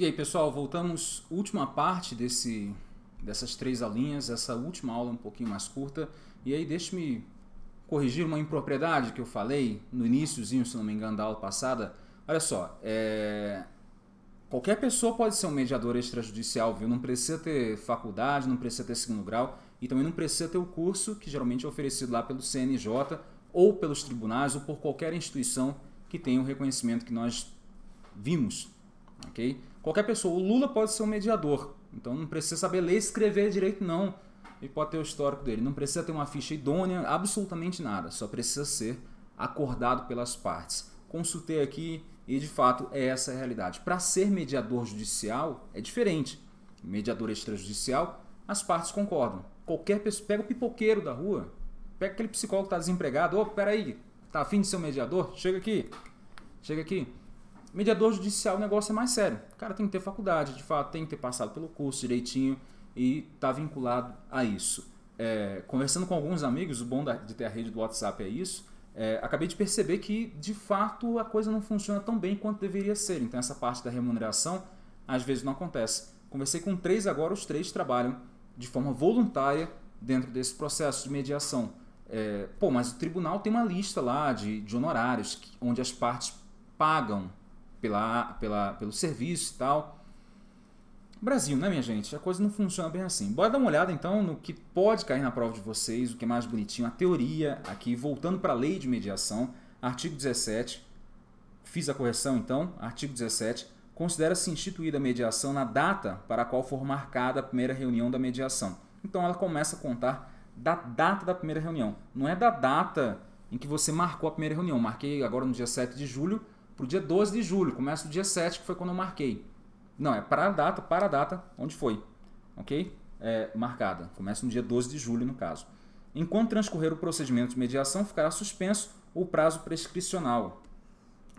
E aí, pessoal, voltamos última parte desse dessas três aulinhas, essa última aula um pouquinho mais curta. E aí, deixe-me corrigir uma impropriedade que eu falei no iníciozinho, se não me engano, da aula passada. Olha só, é... qualquer pessoa pode ser um mediador extrajudicial, viu? Não precisa ter faculdade, não precisa ter segundo grau e também não precisa ter o curso que geralmente é oferecido lá pelo CNJ ou pelos tribunais ou por qualquer instituição que tenha o um reconhecimento que nós vimos, ok? qualquer pessoa. O Lula pode ser um mediador, então não precisa saber ler e escrever direito, não. E pode ter o histórico dele. Não precisa ter uma ficha idônea, absolutamente nada. Só precisa ser acordado pelas partes. Consultei aqui e de fato é essa a realidade. Para ser mediador judicial é diferente. Mediador extrajudicial, as partes concordam. Qualquer pessoa, pega o pipoqueiro da rua, pega aquele psicólogo que está desempregado, ô, oh, peraí, tá afim de ser um mediador? Chega aqui, chega aqui. Mediador judicial, o negócio é mais sério. O cara tem que ter faculdade, de fato, tem que ter passado pelo curso direitinho e tá vinculado a isso. É, conversando com alguns amigos, o bom de ter a rede do WhatsApp é isso. É, acabei de perceber que, de fato, a coisa não funciona tão bem quanto deveria ser. Então, essa parte da remuneração às vezes não acontece. Conversei com três agora, os três trabalham de forma voluntária dentro desse processo de mediação. É, pô, mas o tribunal tem uma lista lá de, de honorários onde as partes pagam pela, pela, pelo serviço e tal. Brasil, né, minha gente? A coisa não funciona bem assim. Bora dar uma olhada então no que pode cair na prova de vocês, o que é mais bonitinho, a teoria aqui, voltando para a lei de mediação, artigo 17. Fiz a correção então, artigo 17. Considera-se instituída a mediação na data para a qual for marcada a primeira reunião da mediação. Então ela começa a contar da data da primeira reunião. Não é da data em que você marcou a primeira reunião. Marquei agora no dia 7 de julho, para o dia 12 de julho, começa do dia 7, que foi quando eu marquei. Não, é para a data, para a data onde foi, ok? É, marcada. Começa no dia 12 de julho, no caso. Enquanto transcorrer o procedimento de mediação, ficará suspenso o prazo prescricional.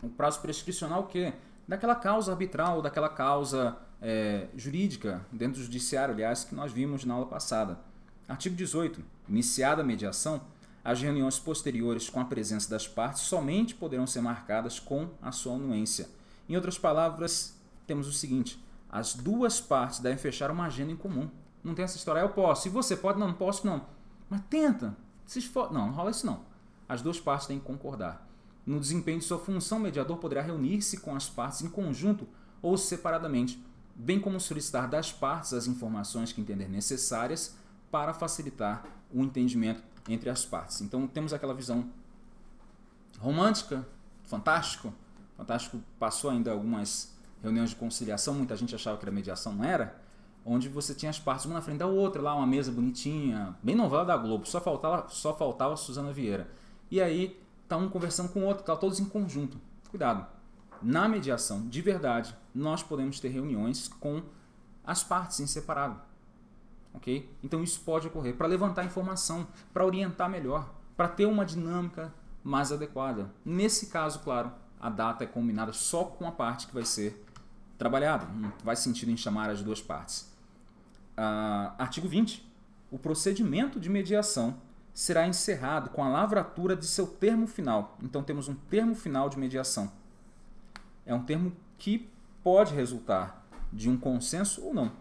O prazo prescricional o que daquela causa arbitral, daquela causa é, jurídica, dentro do judiciário, aliás, que nós vimos na aula passada. Artigo 18. Iniciada a mediação, as reuniões posteriores com a presença das partes somente poderão ser marcadas com a sua anuência. Em outras palavras, temos o seguinte: as duas partes devem fechar uma agenda em comum. Não tem essa história, ah, eu posso, e você pode, não, não posso, não. Mas tenta, se esforça. Não, não rola isso não. As duas partes têm que concordar. No desempenho de sua função, o mediador poderá reunir-se com as partes em conjunto ou separadamente, bem como solicitar das partes as informações que entender necessárias para facilitar o entendimento entre as partes. Então temos aquela visão romântica, fantástico. Fantástico passou ainda algumas reuniões de conciliação, muita gente achava que era mediação, não era? Onde você tinha as partes uma na frente da outra, lá uma mesa bonitinha, bem novela da Globo, só faltava, só faltava a Suzana Vieira. E aí tá um conversando com o outro, tá todos em conjunto. Cuidado. Na mediação, de verdade, nós podemos ter reuniões com as partes em separado ok? Então isso pode ocorrer para levantar informação, para orientar melhor, para ter uma dinâmica mais adequada. Nesse caso, claro, a data é combinada só com a parte que vai ser trabalhada. Não hum, faz sentido em chamar as duas partes. Uh, artigo 20. O procedimento de mediação será encerrado com a lavratura de seu termo final. Então temos um termo final de mediação. É um termo que pode resultar de um consenso ou não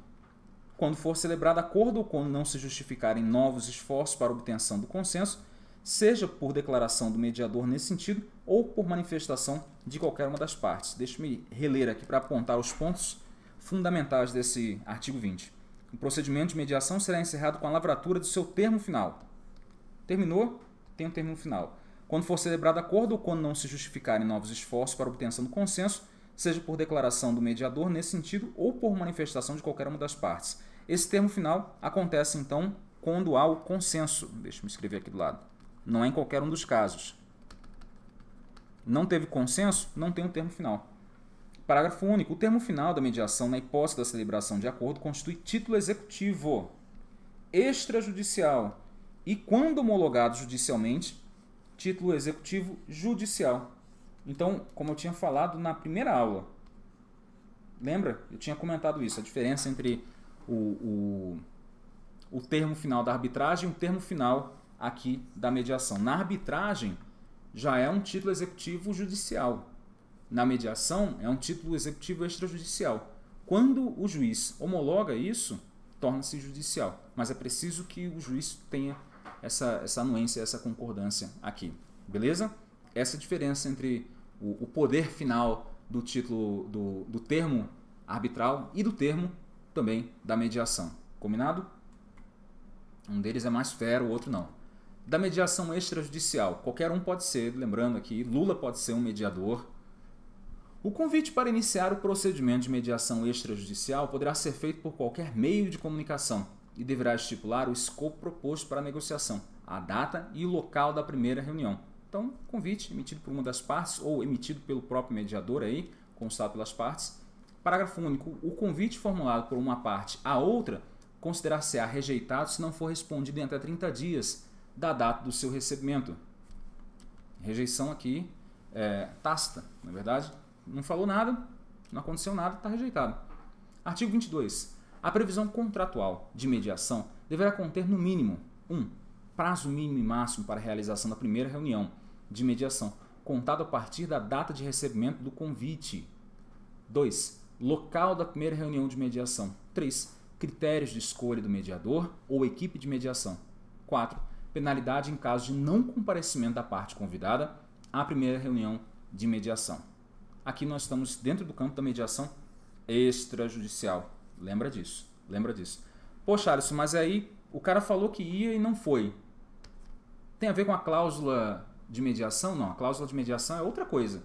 quando for celebrado acordo ou quando não se justificarem novos esforços para obtenção do consenso, seja por declaração do mediador nesse sentido ou por manifestação de qualquer uma das partes. Deixe-me reler aqui para apontar os pontos fundamentais desse artigo 20. O procedimento de mediação será encerrado com a lavratura do seu termo final. Terminou? Tem um termo final. Quando for celebrado acordo ou quando não se justificarem novos esforços para obtenção do consenso, seja por declaração do mediador nesse sentido ou por manifestação de qualquer uma das partes. Esse termo final acontece então quando há o consenso. Deixa eu escrever aqui do lado. Não é em qualquer um dos casos. Não teve consenso, não tem o um termo final. Parágrafo único. O termo final da mediação na hipótese da celebração de acordo constitui título executivo extrajudicial e, quando homologado judicialmente, título executivo judicial. Então, como eu tinha falado na primeira aula, lembra? Eu tinha comentado isso, a diferença entre o, o, o termo final da arbitragem e o termo final aqui da mediação. Na arbitragem, já é um título executivo judicial. Na mediação, é um título executivo extrajudicial. Quando o juiz homologa isso, torna-se judicial. Mas é preciso que o juiz tenha essa, essa anuência, essa concordância aqui. Beleza? Essa é a diferença entre o, o poder final do título, do, do termo arbitral e do termo também da mediação. Combinado? Um deles é mais fero o outro não. Da mediação extrajudicial, qualquer um pode ser, lembrando aqui, Lula pode ser um mediador. O convite para iniciar o procedimento de mediação extrajudicial poderá ser feito por qualquer meio de comunicação e deverá estipular o escopo proposto para a negociação, a data e o local da primeira reunião. Então, convite emitido por uma das partes ou emitido pelo próprio mediador aí, constado pelas partes, Parágrafo único. O convite formulado por uma parte à outra considerar-se-á rejeitado se não for respondido em até 30 dias da data do seu recebimento. Rejeição aqui é tácita, na é verdade. Não falou nada, não aconteceu nada, está rejeitado. Artigo 22. A previsão contratual de mediação deverá conter, no mínimo, 1. Um, prazo mínimo e máximo para a realização da primeira reunião de mediação, contado a partir da data de recebimento do convite. 2. Local da primeira reunião de mediação. 3. Critérios de escolha do mediador ou equipe de mediação. 4. Penalidade em caso de não comparecimento da parte convidada à primeira reunião de mediação. Aqui nós estamos dentro do campo da mediação extrajudicial. Lembra disso. Lembra disso. Poxa, Alisson, mas aí o cara falou que ia e não foi. Tem a ver com a cláusula de mediação? Não, a cláusula de mediação é outra coisa.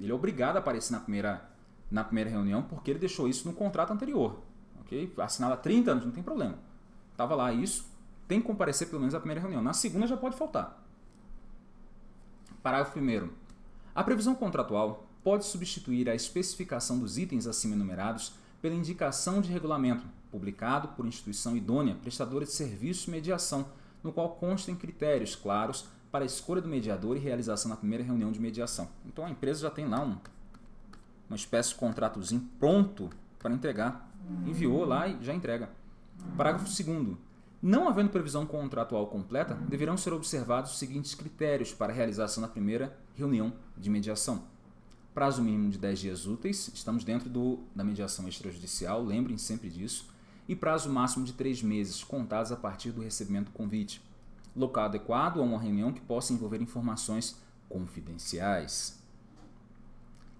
Ele é obrigado a aparecer na primeira na primeira reunião porque ele deixou isso no contrato anterior. ok? Assinado há 30 anos, não tem problema. Estava lá isso, tem que comparecer pelo menos na primeira reunião. Na segunda já pode faltar. Parágrafo 1. A previsão contratual pode substituir a especificação dos itens acima enumerados pela indicação de regulamento, publicado por instituição idônea prestadora de serviço de mediação, no qual constem critérios claros para a escolha do mediador e realização na primeira reunião de mediação. Então a empresa já tem lá um, uma espécie de contratozinho pronto para entregar. Enviou lá e já entrega. Parágrafo 2 não havendo previsão contratual completa, deverão ser observados os seguintes critérios para a realização da primeira reunião de mediação. Prazo mínimo de 10 dias úteis, estamos dentro do, da mediação extrajudicial, lembrem sempre disso, e prazo máximo de 3 meses, contados a partir do recebimento do convite. Local adequado a uma reunião que possa envolver informações confidenciais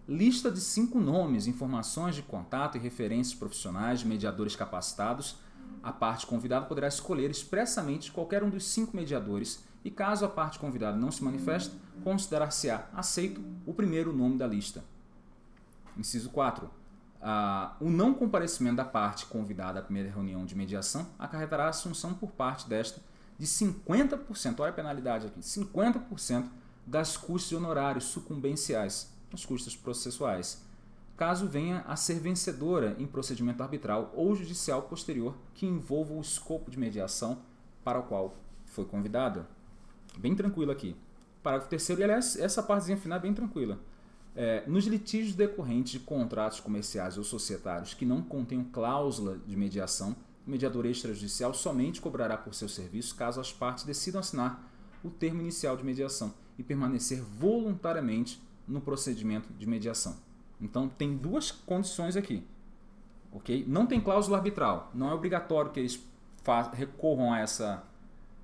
lista de cinco nomes, informações de contato e referências profissionais de mediadores capacitados, a parte convidada poderá escolher expressamente qualquer um dos cinco mediadores e, caso a parte convidada não se manifeste, considerar-se-á aceito o primeiro nome da lista. Inciso 4. Ah, o não comparecimento da parte convidada à primeira reunião de mediação acarretará a assunção por parte desta de 50%, olha a penalidade aqui, 50% das custas e honorários sucumbenciais as custas processuais, caso venha a ser vencedora em procedimento arbitral ou judicial posterior que envolva o escopo de mediação para o qual foi convidada. Bem tranquilo aqui. Parágrafo terceiro, e aliás, essa partezinha final é bem tranquila. É, nos litígios decorrentes de contratos comerciais ou societários que não contenham cláusula de mediação, o mediador extrajudicial somente cobrará por seu serviço caso as partes decidam assinar o termo inicial de mediação e permanecer voluntariamente no procedimento de mediação. Então tem duas condições aqui. OK? Não tem cláusula arbitral, não é obrigatório que eles recorram a essa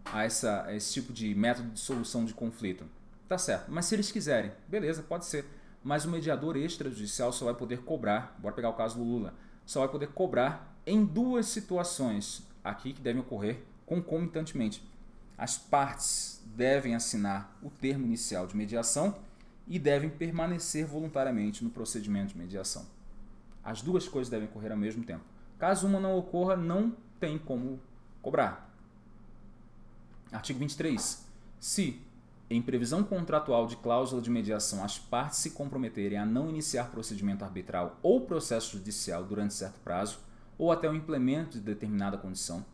a essa a esse tipo de método de solução de conflito. Tá certo. Mas se eles quiserem, beleza, pode ser. Mas o mediador extrajudicial só vai poder cobrar, bora pegar o caso do Lula, só vai poder cobrar em duas situações aqui que devem ocorrer concomitantemente. As partes devem assinar o termo inicial de mediação e devem permanecer voluntariamente no procedimento de mediação. As duas coisas devem ocorrer ao mesmo tempo. Caso uma não ocorra, não tem como cobrar. Artigo 23. Se, em previsão contratual de cláusula de mediação, as partes se comprometerem a não iniciar procedimento arbitral ou processo judicial durante certo prazo, ou até o implemento de determinada condição,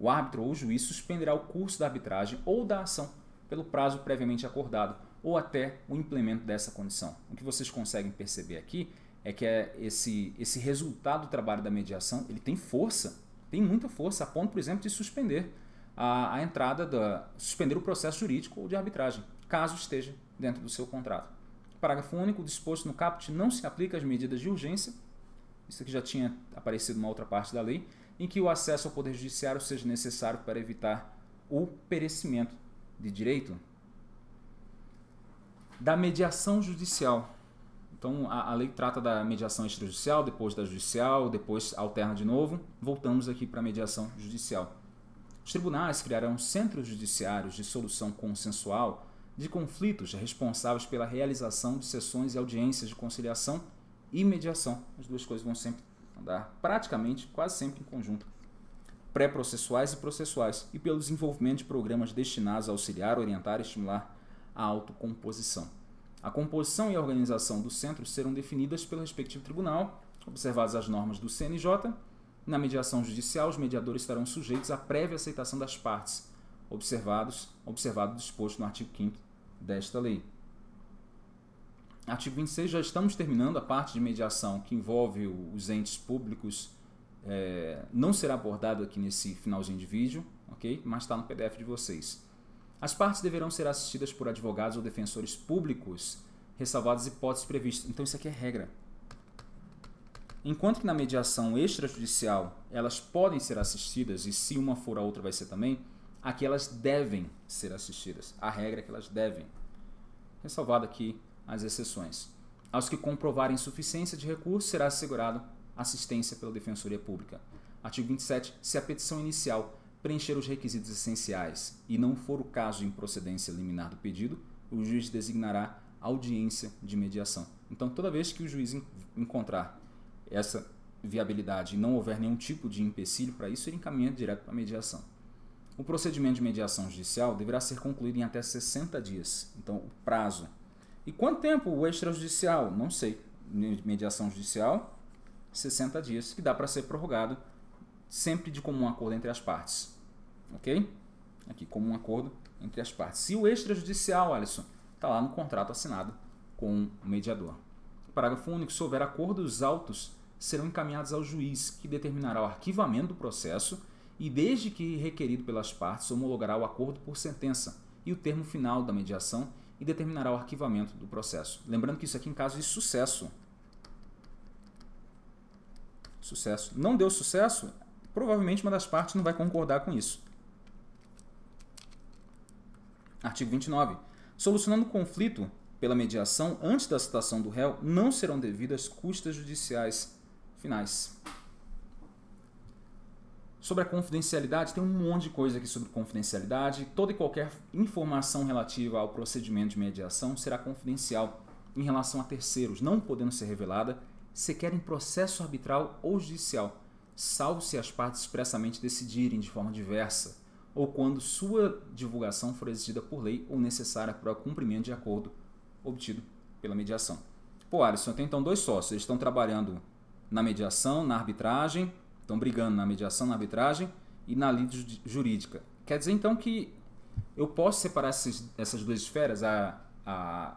o árbitro ou o juiz suspenderá o curso da arbitragem ou da ação pelo prazo previamente acordado, ou até o implemento dessa condição. O que vocês conseguem perceber aqui é que é esse, esse resultado do trabalho da mediação ele tem força, tem muita força, a ponto, por exemplo, de suspender a, a entrada, da, suspender o processo jurídico ou de arbitragem, caso esteja dentro do seu contrato. Parágrafo único, disposto no caput não se aplica às medidas de urgência, isso aqui já tinha aparecido uma outra parte da lei, em que o acesso ao Poder Judiciário seja necessário para evitar o perecimento de direito, da mediação judicial. Então a, a, lei trata da mediação extrajudicial, depois da judicial, depois alterna de novo. Voltamos aqui para a mediação judicial. Os tribunais criarão centros judiciários de solução consensual de conflitos responsáveis pela realização de sessões e audiências de conciliação e mediação. As duas coisas vão sempre andar praticamente, quase sempre em conjunto. Pré-processuais e processuais, e pelo desenvolvimento de programas destinados a auxiliar, orientar e estimular a autocomposição. A composição e a organização do centro serão definidas pelo respectivo tribunal, observadas as normas do CNJ. Na mediação judicial, os mediadores estarão sujeitos à prévia aceitação das partes, observados, observado disposto no artigo 5 desta lei. Artigo 26, já estamos terminando a parte de mediação que envolve os entes públicos. É, não será abordado aqui nesse finalzinho de vídeo, ok? Mas está no PDF de vocês. As partes deverão ser assistidas por advogados ou defensores públicos, ressalvadas hipóteses previstas. Então isso aqui é regra. Enquanto que na mediação extrajudicial elas podem ser assistidas, e se uma for a outra vai ser também, aqui elas devem ser assistidas. A regra é que elas devem. Ressalvado aqui as exceções. Aos que comprovarem insuficiência de recurso, será assegurado assistência pela Defensoria Pública. Artigo 27. Se a petição inicial preencher os requisitos essenciais e não for o caso de improcedência liminar do pedido, o juiz designará audiência de mediação. Então, toda vez que o juiz encontrar essa viabilidade e não houver nenhum tipo de empecilho para isso, ele encaminha direto para a mediação. O procedimento de mediação judicial deverá ser concluído em até 60 dias, então o prazo. E quanto tempo o extrajudicial? Não sei. Mediação judicial, 60 dias, que dá para ser prorrogado sempre de comum acordo entre as partes. Ok? Aqui, comum acordo entre as partes. E o extrajudicial, Alisson, está lá no contrato assinado com o mediador. Parágrafo único: se houver acordo, os autos serão encaminhados ao juiz, que determinará o arquivamento do processo e, desde que requerido pelas partes, homologará o acordo por sentença e o termo final da mediação e determinará o arquivamento do processo. Lembrando que isso aqui é em caso de sucesso. Sucesso. Não deu sucesso? provavelmente uma das partes não vai concordar com isso. Artigo 29. Solucionando o conflito pela mediação antes da citação do réu, não serão devidas custas judiciais finais. Sobre a confidencialidade, tem um monte de coisa aqui sobre confidencialidade. Toda e qualquer informação relativa ao procedimento de mediação será confidencial em relação a terceiros, não podendo ser revelada sequer em processo arbitral ou judicial salvo se as partes expressamente decidirem de forma diversa, ou quando sua divulgação for exigida por lei ou necessária para o cumprimento de acordo obtido pela mediação. Pô, Alisson, tem então dois sócios, eles estão trabalhando na mediação, na arbitragem, estão brigando na mediação, na arbitragem e na lide jurídica. Quer dizer então que eu posso separar esses, essas duas esferas, a, a,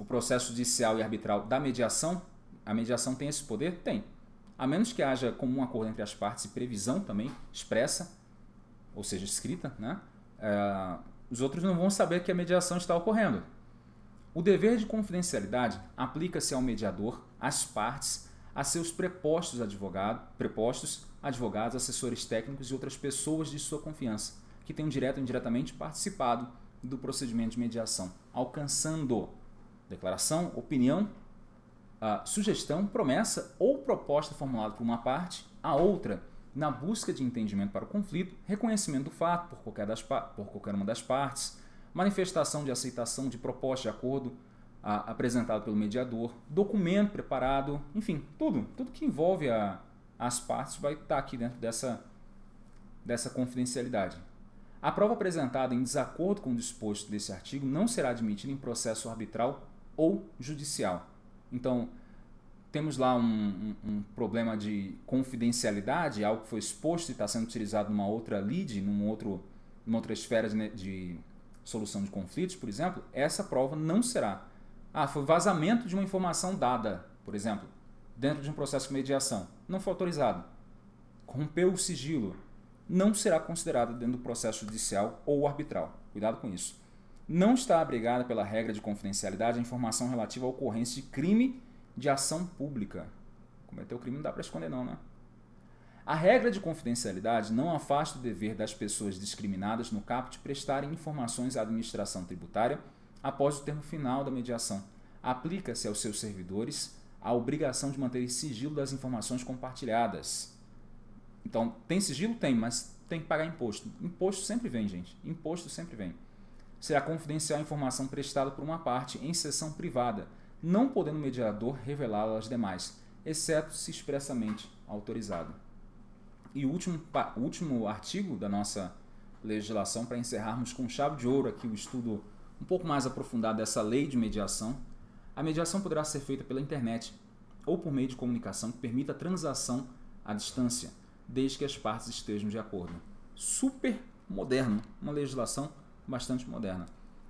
o processo judicial e arbitral da mediação? A mediação tem esse poder? Tem a menos que haja comum acordo entre as partes e previsão também expressa, ou seja, escrita, né? É, os outros não vão saber que a mediação está ocorrendo. O dever de confidencialidade aplica-se ao mediador, às partes, a seus prepostos, advogado, prepostos, advogados, assessores técnicos e outras pessoas de sua confiança, que tenham direto ou indiretamente participado do procedimento de mediação, alcançando declaração, opinião uh, sugestão, promessa ou proposta formulada por uma parte à outra, na busca de entendimento para o conflito, reconhecimento do fato por qualquer, das, por qualquer uma das partes, manifestação de aceitação de proposta de acordo uh, apresentado pelo mediador, documento preparado, enfim, tudo, tudo que envolve a, as partes vai estar tá aqui dentro dessa, dessa confidencialidade. A prova apresentada em desacordo com o disposto desse artigo não será admitida em processo arbitral ou judicial. Então, temos lá um, um, um problema de confidencialidade, algo que foi exposto e está sendo utilizado numa outra lead, num outro, numa outra esfera de, de solução de conflitos, por exemplo, essa prova não será. Ah, foi vazamento de uma informação dada, por exemplo, dentro de um processo de mediação. Não foi autorizado. Rompeu o sigilo. Não será considerado dentro do processo judicial ou arbitral. Cuidado com isso não está abrigada pela regra de confidencialidade a informação relativa à ocorrência de crime de ação pública. Cometer o crime não dá para esconder, não, né? A regra de confidencialidade não afasta o dever das pessoas discriminadas no CAP de prestarem informações à administração tributária após o termo final da mediação. Aplica-se aos seus servidores a obrigação de manter sigilo das informações compartilhadas. Então, tem sigilo? Tem, mas tem que pagar imposto. Imposto sempre vem, gente. Imposto sempre vem será confidencial a informação prestada por uma parte em sessão privada, não podendo o mediador revelá-la às demais, exceto se expressamente autorizado. E o último, último artigo da nossa legislação, para encerrarmos com chave de ouro aqui o estudo um pouco mais aprofundado dessa lei de mediação, a mediação poderá ser feita pela internet ou por meio de comunicação que permita a transação à distância, desde que as partes estejam de acordo. Super moderno, uma legislação bastante moderna.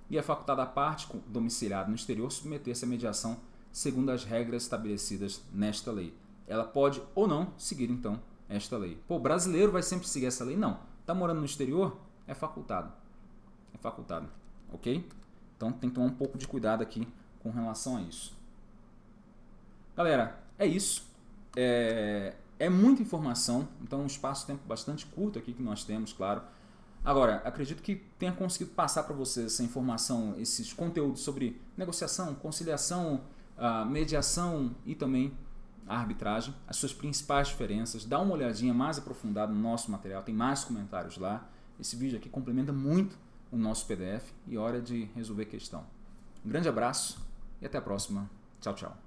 E é facultada à parte domiciliada no exterior submeter-se à mediação segundo as regras estabelecidas nesta lei. Ela pode ou não seguir, então, esta lei. Pô, o brasileiro vai sempre seguir essa lei? Não. está morando no exterior? É facultado. É facultado. Ok? Então tem que tomar um pouco de cuidado aqui com relação a isso. Galera, é isso. É, é muita informação, então um espaço-tempo bastante curto aqui que nós temos, claro. Agora, acredito que tenha conseguido passar para vocês essa informação, esses conteúdos sobre negociação, conciliação, ah, mediação e também arbitragem, as suas principais diferenças. Dá uma olhadinha mais aprofundada no nosso material, tem mais comentários lá. Esse vídeo aqui complementa muito o nosso PDF e hora de resolver questão. Um grande abraço e até a próxima. Tchau, tchau.